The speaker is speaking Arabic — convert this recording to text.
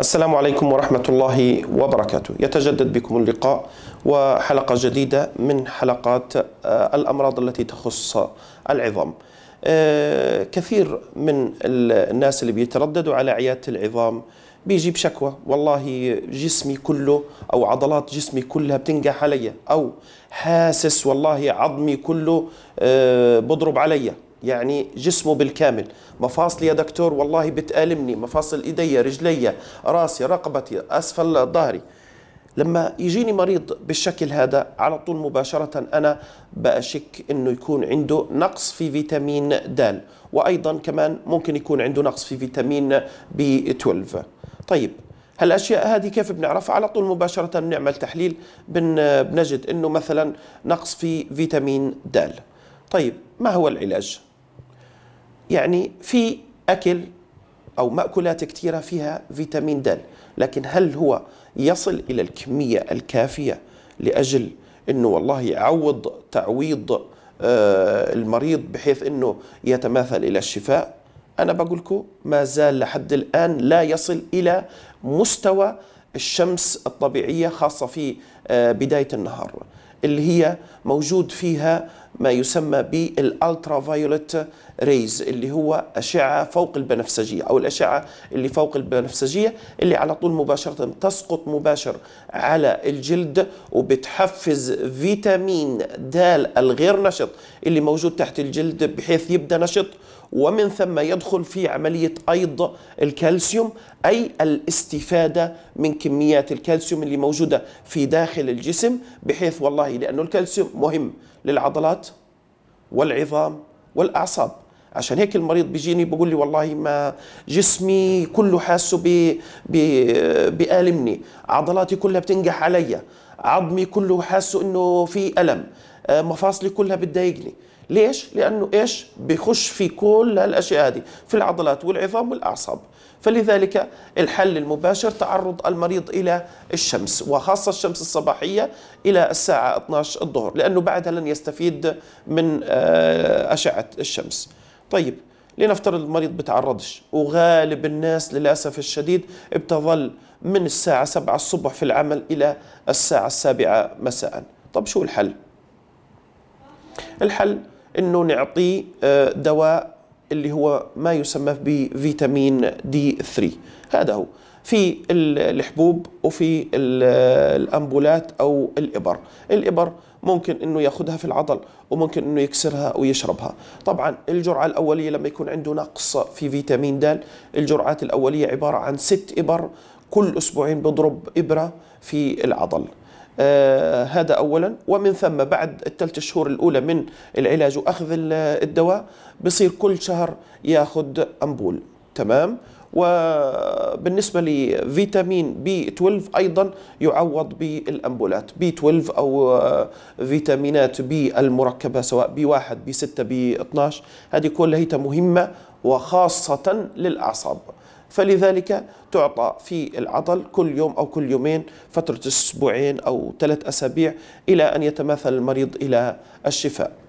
السلام عليكم ورحمة الله وبركاته يتجدد بكم اللقاء وحلقة جديدة من حلقات آه، الأمراض التي تخص العظام آه، كثير من الناس اللي بيترددوا على عيادة العظام بيجيب شكوى والله جسمي كله او عضلات جسمي كلها بتنجح علي او حاسس والله عظمي كله آه، بضرب علي يعني جسمه بالكامل مفاصلي يا دكتور والله بتآلمني مفاصل إيدي رجلي راسي رقبتي أسفل ظهري لما يجيني مريض بالشكل هذا على طول مباشرة أنا بشك أنه يكون عنده نقص في فيتامين د وأيضا كمان ممكن يكون عنده نقص في فيتامين بي 12 طيب هالاشياء هذه كيف بنعرفها على طول مباشره بنعمل تحليل بن بنجد انه مثلا نقص في فيتامين د طيب ما هو العلاج يعني في أكل أو مأكولات كثيرة فيها فيتامين د لكن هل هو يصل إلى الكمية الكافية لأجل أنه والله يعوض تعويض آه، المريض بحيث أنه يتماثل إلى الشفاء أنا بقول لكم ما زال لحد الآن لا يصل إلى مستوى الشمس الطبيعية خاصة في آه، بداية النهار اللي هي موجود فيها ما يسمى بالالترا فايولت ريز اللي هو اشعه فوق البنفسجيه او الاشعه اللي فوق البنفسجيه اللي على طول مباشره تسقط مباشر على الجلد وبتحفز فيتامين د الغير نشط اللي موجود تحت الجلد بحيث يبدا نشط ومن ثم يدخل في عملية أيض الكالسيوم أي الاستفادة من كميات الكالسيوم اللي موجودة في داخل الجسم بحيث والله لأنه الكالسيوم مهم للعضلات والعظام والاعصاب عشان هيك المريض بيجيني بيقول لي والله ما جسمي كله حاسه بي بي بيألمني عضلاتي كلها بتنجح عليا عظمي كله حاسه انه في الم آه، مفاصلي كلها بتضايقني ليش لانه ايش بخش في كل هالاشياء هذه في العضلات والعظام والاعصاب فلذلك الحل المباشر تعرض المريض الى الشمس وخاصه الشمس الصباحيه الى الساعه 12 الظهر لانه بعدها لن يستفيد من آه، اشعه الشمس طيب لنفترض المريض بتعرضش وغالب الناس للأسف الشديد بتظل من الساعة 7 الصبح في العمل إلى الساعة السابعة مساء طب شو الحل؟ الحل أنه نعطيه آه، دواء اللي هو ما يسمى بفيتامين دي 3 هذا هو في الحبوب وفي الأنبولات أو الإبر الإبر ممكن انه ياخذها في العضل وممكن انه يكسرها ويشربها طبعا الجرعه الاوليه لما يكون عنده نقص في فيتامين د الجرعات الاوليه عباره عن ست ابر كل اسبوعين بضرب ابره في العضل آه هذا اولا ومن ثم بعد الثلاث شهور الاولى من العلاج واخذ الدواء بصير كل شهر ياخذ امبول تمام وبالنسبة لفيتامين بي 12 أيضا يعوض بالأمبولات بي 12 أو فيتامينات بي المركبة سواء بي 1 بي 6 بي 12 هذه كلها مهمة وخاصة للأعصاب فلذلك تعطى في العضل كل يوم أو كل يومين فترة أسبوعين أو ثلاث أسابيع إلى أن يتماثل المريض إلى الشفاء